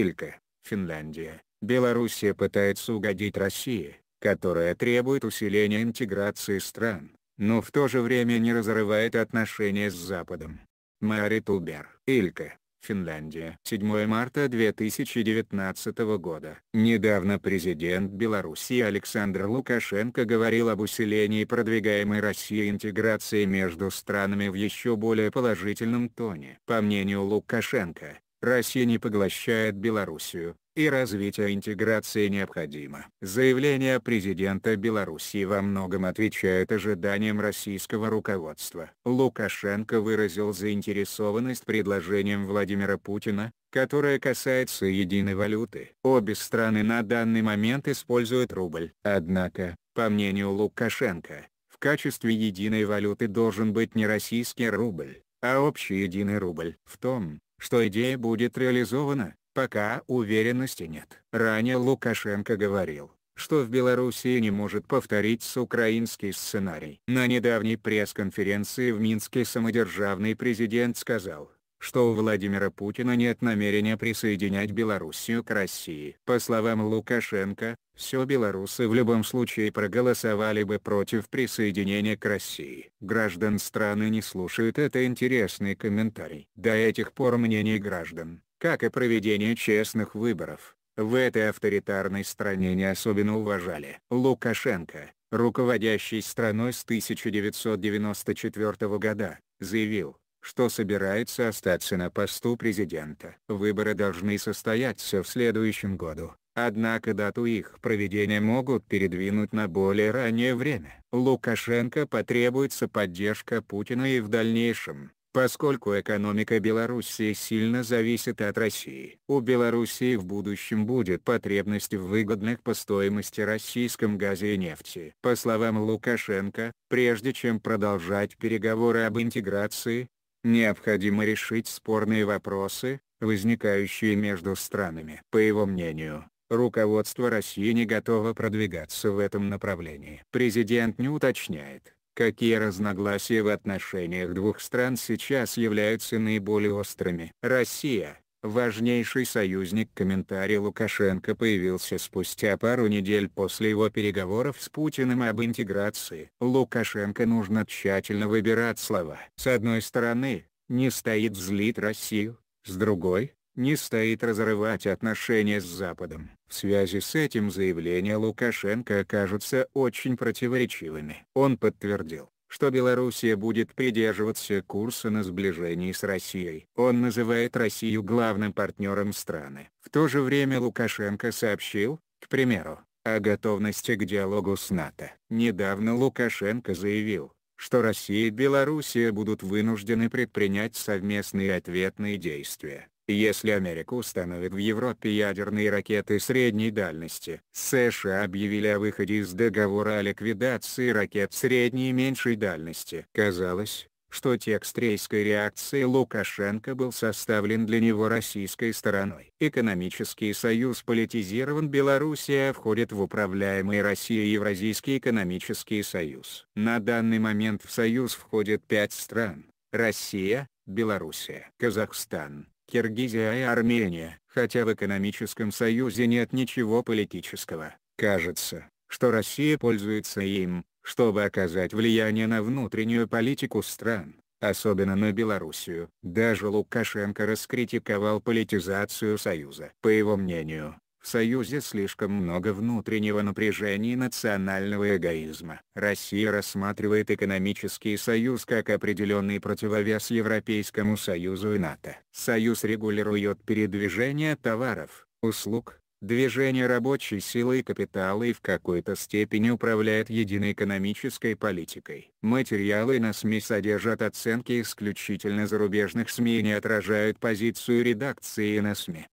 Илька, Финляндия. Белоруссия пытается угодить России, которая требует усиления интеграции стран, но в то же время не разрывает отношения с Западом. Мари Тубер, Илька, Финляндия. 7 марта 2019 года. Недавно президент Беларуси Александр Лукашенко говорил об усилении продвигаемой Россией интеграции между странами в еще более положительном тоне. По мнению Лукашенко, Россия не поглощает Белоруссию, и развитие интеграции необходимо. Заявление президента Белоруссии во многом отвечает ожиданиям российского руководства. Лукашенко выразил заинтересованность предложением Владимира Путина, которое касается единой валюты. Обе страны на данный момент используют рубль. Однако, по мнению Лукашенко, в качестве единой валюты должен быть не российский рубль, а общий единый рубль. В том, что идея будет реализована, пока уверенности нет. Ранее Лукашенко говорил, что в Белоруссии не может повторить украинский сценарий. На недавней пресс-конференции в Минске самодержавный президент сказал, что у Владимира Путина нет намерения присоединять Белоруссию к России. По словам Лукашенко, все белорусы в любом случае проголосовали бы против присоединения к России. Граждан страны не слушают это интересный комментарий. До этих пор мнений граждан, как и проведение честных выборов, в этой авторитарной стране не особенно уважали. Лукашенко, руководящий страной с 1994 года, заявил, что собирается остаться на посту президента. Выборы должны состояться в следующем году, однако дату их проведения могут передвинуть на более раннее время. Лукашенко потребуется поддержка Путина и в дальнейшем, поскольку экономика Белоруссии сильно зависит от России. У Белоруссии в будущем будет потребность в выгодных по стоимости российском газе и нефти. По словам Лукашенко, прежде чем продолжать переговоры об интеграции, необходимо решить спорные вопросы, возникающие между странами. По его мнению, руководство России не готово продвигаться в этом направлении. Президент не уточняет, какие разногласия в отношениях двух стран сейчас являются наиболее острыми. Россия – Важнейший союзник комментарий Лукашенко появился спустя пару недель после его переговоров с Путиным об интеграции. Лукашенко нужно тщательно выбирать слова. С одной стороны, не стоит злить Россию, с другой, не стоит разрывать отношения с Западом. В связи с этим заявления Лукашенко окажутся очень противоречивыми. Он подтвердил, что Белоруссия будет придерживаться курса на сближение с Россией. Он называет Россию главным партнером страны. В то же время Лукашенко сообщил, к примеру, о готовности к диалогу с НАТО. Недавно Лукашенко заявил, что Россия и Белоруссия будут вынуждены предпринять совместные ответные действия. Если Америка установит в Европе ядерные ракеты средней дальности, США объявили о выходе из договора о ликвидации ракет средней и меньшей дальности. Казалось, что текст рейской реакции Лукашенко был составлен для него российской стороной. Экономический союз политизирован Белоруссия входит в управляемый Россией Евразийский экономический союз. На данный момент в союз входят пять стран – Россия, Белоруссия, Казахстан, Киргизия и Армения. Хотя в экономическом союзе нет ничего политического, кажется, что Россия пользуется им, чтобы оказать влияние на внутреннюю политику стран, особенно на Белоруссию. Даже Лукашенко раскритиковал политизацию Союза. По его мнению, в Союзе слишком много внутреннего напряжения и национального эгоизма. Россия рассматривает экономический союз как определенный противовес Европейскому Союзу и НАТО. Союз регулирует передвижение товаров, услуг, движение рабочей силы и капитала и в какой-то степени управляет единой экономической политикой. Материалы на СМИ содержат оценки исключительно зарубежных СМИ и не отражают позицию редакции на СМИ.